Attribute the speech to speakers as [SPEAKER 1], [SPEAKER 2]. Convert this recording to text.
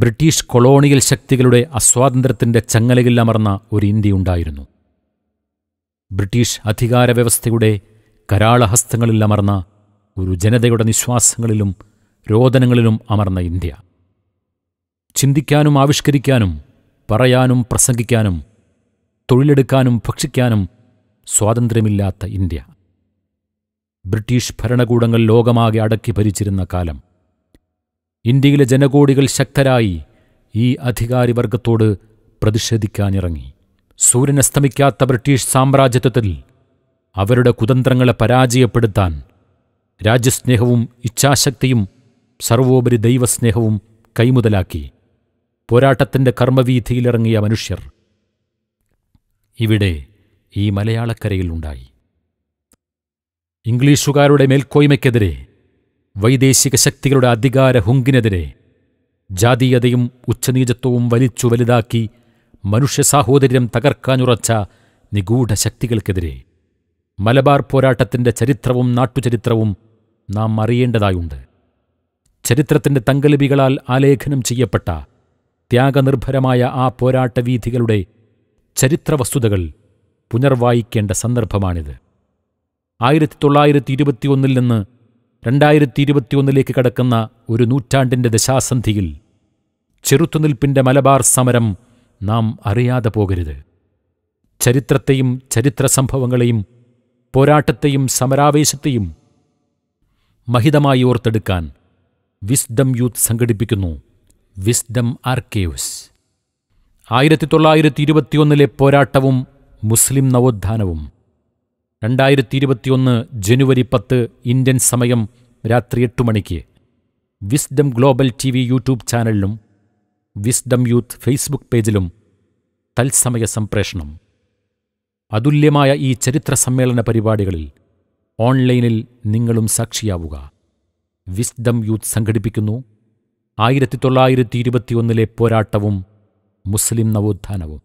[SPEAKER 1] British colonial ശക്തികളുടെ അസ്വാതന്ത്ര്യത്തിൻ്റെ ചങ്ങലയില്ലമർന്ന ഒരു ഇന്ത്യയുണ്ടായിരുന്നു British വ്യവസ്ഥയുടെ കരാളഹസ്തങ്ങളിൽ അമർന്ന ഒരു ജനതയുടെ നിശ്വാസങ്ങളിലും രോദനങ്ങളിലും അമർന്ന ഇന്ത്യ ചിന്തിക്കാനും ആവിഷ്കരിക്കാനും പറയാനും പ്രസംഗിക്കാനും തൊഴിലെടുക്കാനും ഭക്ഷിക്കാനും സ്വാതന്ത്ര്യമില്ലാത്ത ഇന്ത്യ ബ്രിട്ടീഷ് ഭരണകൂടങ്ങൾ ലോകമാകെ അടക്കി ഭരിച്ചിരുന്ന കാലം ഇന്ത്യയിലെ ജനകോടികൾ ശക്തരായി ഈ അധികാരിവർഗത്തോട് പ്രതിഷേധിക്കാനിറങ്ങി സൂര്യൻ അസ്തമിക്കാത്ത ബ്രിട്ടീഷ് സാമ്രാജ്യത്വത്തിൽ അവരുടെ കുതന്ത്രങ്ങളെ പരാജയപ്പെടുത്താൻ രാജ്യസ്നേഹവും ഇച്ഛാശക്തിയും സർവോപരി ദൈവസ്നേഹവും കൈമുതലാക്കി പോരാട്ടത്തിൻ്റെ കർമ്മവീഥിയിലിറങ്ങിയ മനുഷ്യർ ഇവിടെ ഈ മലയാളക്കരയിലുണ്ടായി ഇംഗ്ലീഷുകാരുടെ മേൽക്കോയ്മയ്ക്കെതിരെ വൈദേശിക ശക്തികളുടെ അധികാര ഹുങ്കിനെതിരെ ജാതീയതയും ഉച്ചനീചത്വവും വലിച്ചു വലുതാക്കി മനുഷ്യ സാഹോദര്യം തകർക്കാനുറച്ച നിഗൂഢ ശക്തികൾക്കെതിരെ മലബാർ പോരാട്ടത്തിൻ്റെ ചരിത്രവും നാട്ടുചരിത്രവും നാം അറിയേണ്ടതായുണ്ട് ചരിത്രത്തിൻ്റെ തങ്കലിപികളാൽ ആലേഖനം ചെയ്യപ്പെട്ട ത്യാഗനിർഭരമായ ആ പോരാട്ട വീഥികളുടെ ചരിത്രവസ്തുതകൾ പുനർവായിക്കേണ്ട സന്ദർഭമാണിത് ആയിരത്തി തൊള്ളായിരത്തി ഇരുപത്തിയൊന്നിൽ നിന്ന് രണ്ടായിരത്തി ഇരുപത്തിയൊന്നിലേക്ക് കടക്കുന്ന ഒരു നൂറ്റാണ്ടിൻ്റെ ദശാസന്ധിയിൽ ചെറുത്തുനിൽപ്പിൻ്റെ മലബാർ സമരം നാം അറിയാതെ പോകരുത് ചരിത്രത്തെയും ചരിത്ര സംഭവങ്ങളെയും പോരാട്ടത്തെയും സമരാവേശത്തെയും മഹിതമായി ഓർത്തെടുക്കാൻ വിസ്ഡം യൂത്ത് സംഘടിപ്പിക്കുന്നു വിസ്ഡം ആർക്കേവ്സ് ആയിരത്തി തൊള്ളായിരത്തി ഇരുപത്തിയൊന്നിലെ പോരാട്ടവും മുസ്ലിം നവോത്ഥാനവും രണ്ടായിരത്തി ഇരുപത്തിയൊന്ന് ജനുവരി പത്ത് ഇന്ത്യൻ സമയം രാത്രി എട്ട് മണിക്ക് Wisdom global T V YouTube ചാനലിലും വിസ്ഡം യൂത്ത് ഫേസ്ബുക്ക് പേജിലും തത്സമയ സംപ്രേഷണം അതുല്യമായ ഈ ചരിത്ര സമ്മേളന പരിപാടികളിൽ ഓൺലൈനിൽ നിങ്ങളും സാക്ഷിയാവുക വിസ്ഡം യൂത്ത് സംഘടിപ്പിക്കുന്നു ആയിരത്തി തൊള്ളായിരത്തി ഇരുപത്തിയൊന്നിലെ പോരാട്ടവും മുസ്ലിം നവോത്ഥാനവും